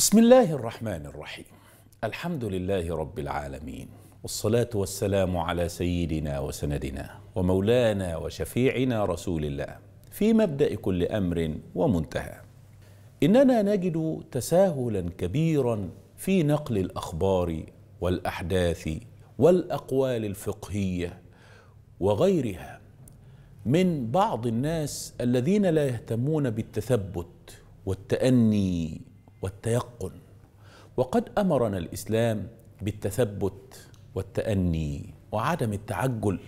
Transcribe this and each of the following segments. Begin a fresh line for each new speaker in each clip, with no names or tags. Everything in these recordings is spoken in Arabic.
بسم الله الرحمن الرحيم الحمد لله رب العالمين والصلاة والسلام على سيدنا وسندنا ومولانا وشفيعنا رسول الله في مبدأ كل أمر ومنتهى إننا نجد تساهلا كبيرا في نقل الأخبار والأحداث والأقوال الفقهية وغيرها من بعض الناس الذين لا يهتمون بالتثبت والتأني والتيقن وقد امرنا الاسلام بالتثبت والتاني وعدم التعجل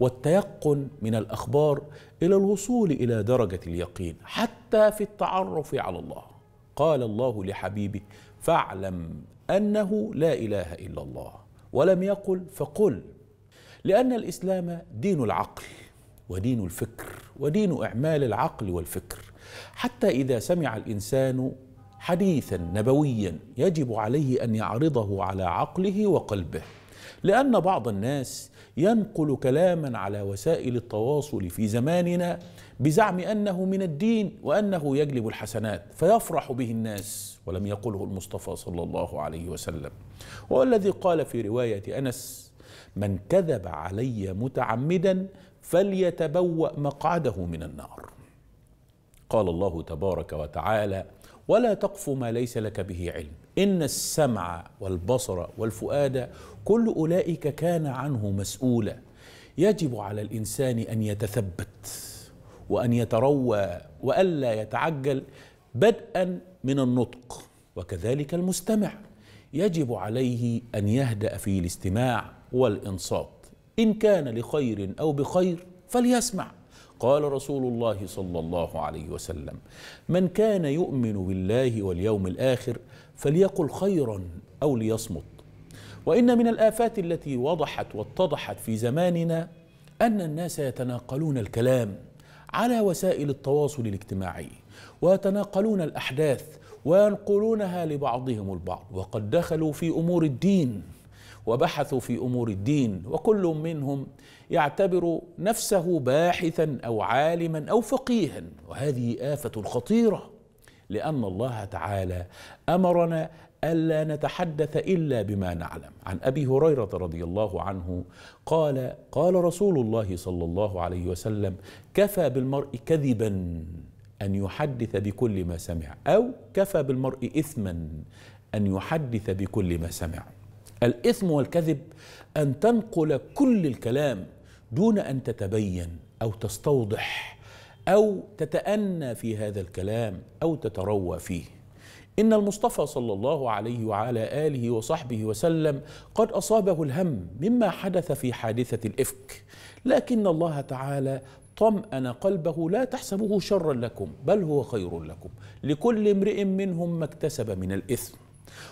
والتيقن من الاخبار الى الوصول الى درجه اليقين حتى في التعرف على الله قال الله لحبيبه فاعلم انه لا اله الا الله ولم يقل فقل لان الاسلام دين العقل ودين الفكر ودين اعمال العقل والفكر حتى اذا سمع الانسان حديثا نبويا يجب عليه ان يعرضه على عقله وقلبه لان بعض الناس ينقل كلاما على وسائل التواصل في زماننا بزعم انه من الدين وانه يجلب الحسنات فيفرح به الناس ولم يقله المصطفى صلى الله عليه وسلم والذي قال في روايه انس من كذب علي متعمدا فليتبوا مقعده من النار قال الله تبارك وتعالى ولا تقف ما ليس لك به علم إن السمع والبصر والفؤاد كل أولئك كان عنه مسؤولا يجب على الإنسان أن يتثبت وأن يتروى وألا يتعجل بدءا من النطق وكذلك المستمع يجب عليه أن يهدأ في الاستماع والإنصات إن كان لخير أو بخير فليسمع قال رسول الله صلى الله عليه وسلم من كان يؤمن بالله واليوم الاخر فليقل خيرا او ليصمت وان من الافات التي وضحت واتضحت في زماننا ان الناس يتناقلون الكلام على وسائل التواصل الاجتماعي ويتناقلون الاحداث وينقلونها لبعضهم البعض وقد دخلوا في امور الدين وبحثوا في امور الدين وكل منهم يعتبر نفسه باحثا او عالما او فقيها وهذه افه خطيره لان الله تعالى امرنا الا نتحدث الا بما نعلم عن ابي هريره رضي الله عنه قال قال رسول الله صلى الله عليه وسلم كفى بالمرء كذبا ان يحدث بكل ما سمع او كفى بالمرء اثما ان يحدث بكل ما سمع الإثم والكذب أن تنقل كل الكلام دون أن تتبين أو تستوضح أو تتأنى في هذا الكلام أو تتروى فيه إن المصطفى صلى الله عليه وعلى آله وصحبه وسلم قد أصابه الهم مما حدث في حادثة الإفك لكن الله تعالى طمأن قلبه لا تحسبوه شرا لكم بل هو خير لكم لكل امرئ منهم ما اكتسب من الإثم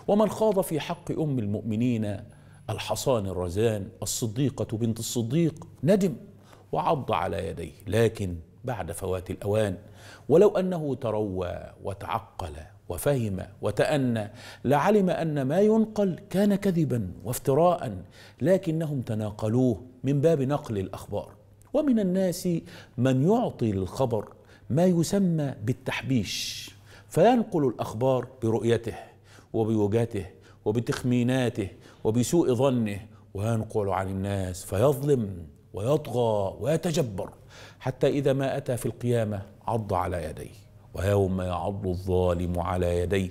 ومن خاض في حق أم المؤمنين الحصان الرزان الصديقة بنت الصديق ندم وعض على يديه لكن بعد فوات الأوان ولو أنه تروى وتعقل وفهم وتأنى لعلم أن ما ينقل كان كذبا وافتراء لكنهم تناقلوه من باب نقل الأخبار ومن الناس من يعطي للخبر ما يسمى بالتحبيش فينقل الأخبار برؤيته وبوجهته وبتخميناته وبسوء ظنه وينقل عن الناس فيظلم ويطغى ويتجبر حتى إذا ما أتى في القيامة عض على يديه ويوم يعض الظالم على يديه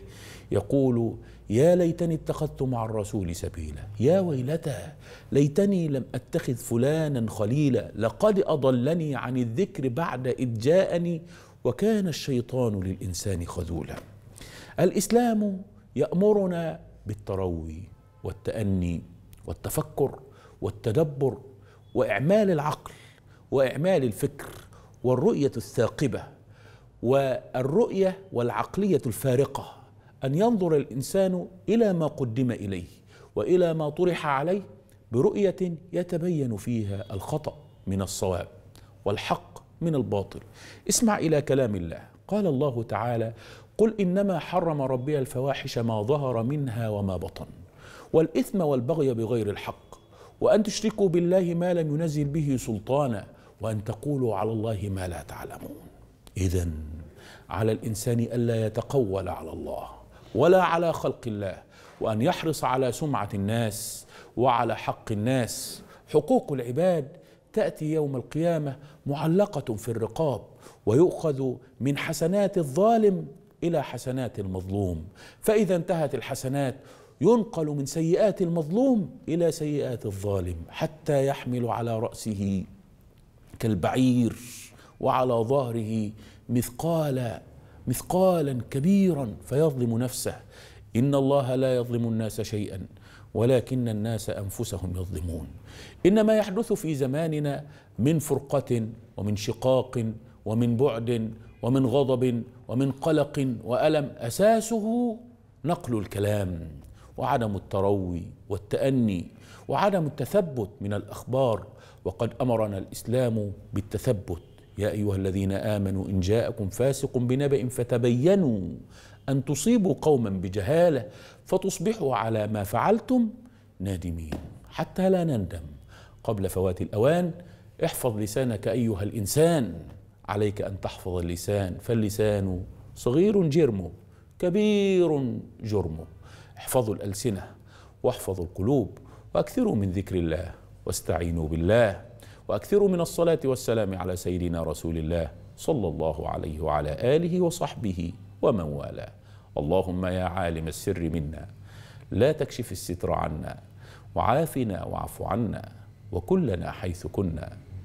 يقول يا ليتني اتخذت مع الرسول سبيلا يا ويلتى ليتني لم اتخذ فلانا خليلا لقد اضلني عن الذكر بعد اذ جاءني وكان الشيطان للانسان خذولا الاسلام يأمرنا بالتروي والتأني والتفكر والتدبر وإعمال العقل وإعمال الفكر والرؤية الثاقبة والرؤية والعقلية الفارقة أن ينظر الإنسان إلى ما قدم إليه وإلى ما طرح عليه برؤية يتبين فيها الخطأ من الصواب والحق من الباطل اسمع إلى كلام الله قال الله تعالى قل إنما حرم ربي الفواحش ما ظهر منها وما بطن والإثم والبغي بغير الحق وأن تشركوا بالله ما لم ينزل به سلطانا وأن تقولوا على الله ما لا تعلمون إذا على الإنسان ألا يتقول على الله ولا على خلق الله وأن يحرص على سمعة الناس وعلى حق الناس حقوق العباد تأتي يوم القيامة معلقة في الرقاب ويؤخذ من حسنات الظالم الى حسنات المظلوم فاذا انتهت الحسنات ينقل من سيئات المظلوم الى سيئات الظالم حتى يحمل على راسه كالبعير وعلى ظهره مثقالا مثقالا كبيرا فيظلم نفسه ان الله لا يظلم الناس شيئا ولكن الناس انفسهم يظلمون ان ما يحدث في زماننا من فرقه ومن شقاق ومن بعد ومن غضب ومن قلق والم اساسه نقل الكلام وعدم التروي والتاني وعدم التثبت من الاخبار وقد امرنا الاسلام بالتثبت يا ايها الذين امنوا ان جاءكم فاسق بنبا فتبينوا ان تصيبوا قوما بجهاله فتصبحوا على ما فعلتم نادمين حتى لا نندم قبل فوات الاوان احفظ لسانك ايها الانسان عليك أن تحفظ اللسان فاللسان صغير جرمه كبير جرمه احفظوا الألسنة واحفظوا القلوب واكثروا من ذكر الله واستعينوا بالله واكثروا من الصلاة والسلام على سيدنا رسول الله صلى الله عليه وعلى آله وصحبه ومن والاه اللهم يا عالم السر منا لا تكشف الستر عنا وعافنا واعف عنا وكلنا حيث كنا